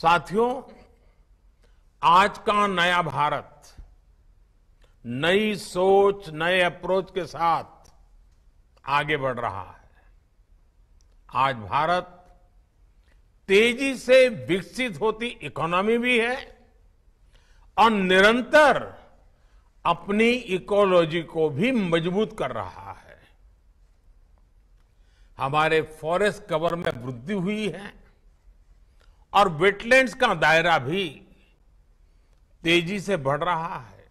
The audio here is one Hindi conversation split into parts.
साथियों आज का नया भारत नई सोच नए अप्रोच के साथ आगे बढ़ रहा है आज भारत तेजी से विकसित होती इकोनॉमी भी है और निरंतर अपनी इकोलॉजी को भी मजबूत कर रहा है हमारे फॉरेस्ट कवर में वृद्धि हुई है और वेटलैंड्स का दायरा भी तेजी से बढ़ रहा है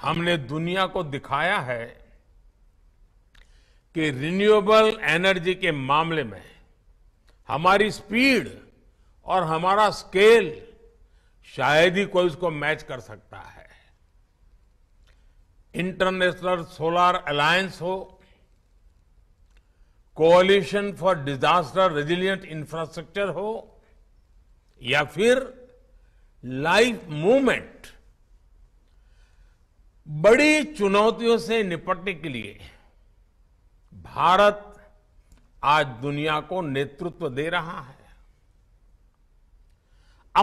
हमने दुनिया को दिखाया है कि रिन्यूएबल एनर्जी के मामले में हमारी स्पीड और हमारा स्केल शायद ही कोई उसको मैच कर सकता है इंटरनेशनल सोलर अलायंस हो coalition for disaster resilient infrastructure हो या फिर लाइफ मूवमेंट बड़ी चुनौतियों से निपटने के लिए भारत आज दुनिया को नेतृत्व दे रहा है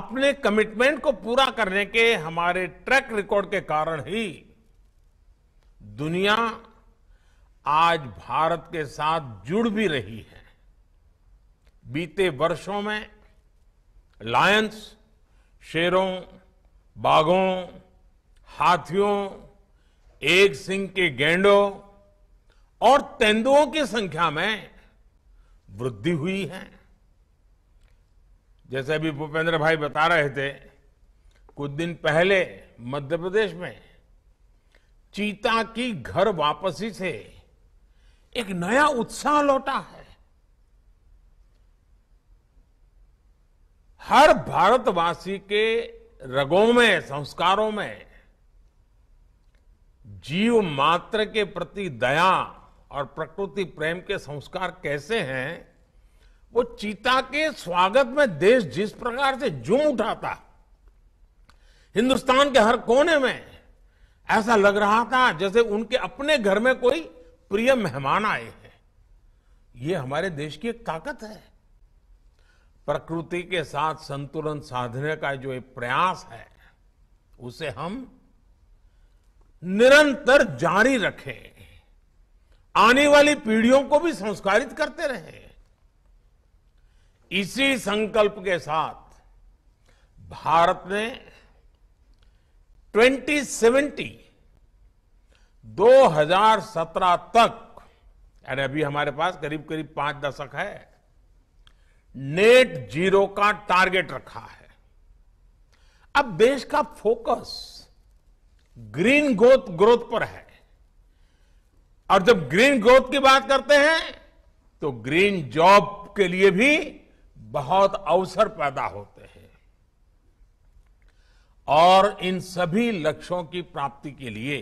अपने कमिटमेंट को पूरा करने के हमारे ट्रैक रिकॉर्ड के कारण ही दुनिया आज भारत के साथ जुड़ भी रही है बीते वर्षों में लायंस शेरों बाघों हाथियों एक सिंह के गेंडो और तेंदुओं की संख्या में वृद्धि हुई है जैसे अभी भूपेंद्र भाई बता रहे थे कुछ दिन पहले मध्य प्रदेश में चीता की घर वापसी से एक नया उत्साह लौटा है हर भारतवासी के रगों में संस्कारों में जीव मात्र के प्रति दया और प्रकृति प्रेम के संस्कार कैसे हैं वो चीता के स्वागत में देश जिस प्रकार से जूम उठाता हिंदुस्तान के हर कोने में ऐसा लग रहा था जैसे उनके अपने घर में कोई प्रिय मेहमान आए हैं ये हमारे देश की एक ताकत है प्रकृति के साथ संतुलन साधने का जो एक प्रयास है उसे हम निरंतर जारी रखें आने वाली पीढ़ियों को भी संस्कारित करते रहे इसी संकल्प के साथ भारत ने 2070 2017 तक अरे अभी हमारे पास करीब करीब पांच दशक है नेट जीरो का टारगेट रखा है अब देश का फोकस ग्रीन ग्रोथ ग्रोथ पर है और जब ग्रीन ग्रोथ की बात करते हैं तो ग्रीन जॉब के लिए भी बहुत अवसर पैदा होते हैं और इन सभी लक्ष्यों की प्राप्ति के लिए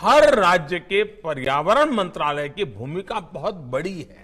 हर राज्य के पर्यावरण मंत्रालय की भूमिका बहुत बड़ी है